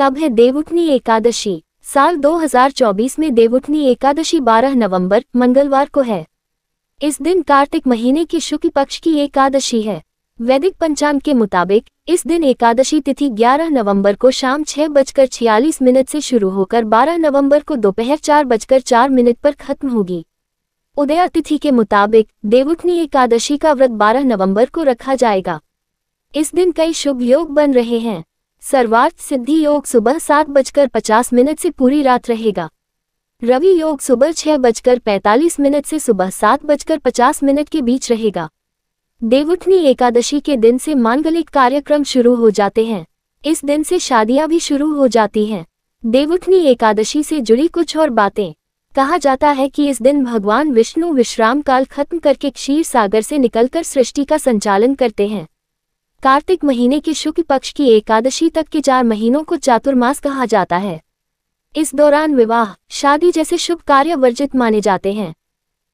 कब है देवउठनी एकादशी साल 2024 में देवउठनी एकादशी 12 नवंबर मंगलवार को है इस दिन कार्तिक महीने की शुक्ल पक्ष की एकादशी है वैदिक पंचांग के मुताबिक इस दिन एकादशी तिथि 11 नवंबर को शाम छह बजकर छियालीस मिनट से शुरू होकर 12 नवंबर को दोपहर चार बजकर चार मिनट पर खत्म होगी उदया तिथि के मुताबिक देवउठनी एकादशी का व्रत 12 नवंबर को रखा जाएगा इस दिन कई शुभ योग बन रहे हैं सर्वार्थ सिद्धि योग सुबह सात बजकर पचास मिनट से पूरी रात रहेगा रवि योग सुबह छह बजकर पैंतालीस मिनट से सुबह सात बजकर पचास मिनट के बीच रहेगा देवउठनी एकादशी के दिन से मांगलिक कार्यक्रम शुरू हो जाते हैं इस दिन से शादियां भी शुरू हो जाती हैं देवउठनी एकादशी से जुड़ी कुछ और बातें कहा जाता है कि इस दिन भगवान विष्णु विश्राम काल खत्म करके क्षीर सागर से निकलकर सृष्टि का संचालन करते हैं कार्तिक महीने के शुक्ल पक्ष की एकादशी तक के चार महीनों को चातुर्मास कहा जाता है इस दौरान विवाह शादी जैसे शुभ कार्य वर्जित माने जाते हैं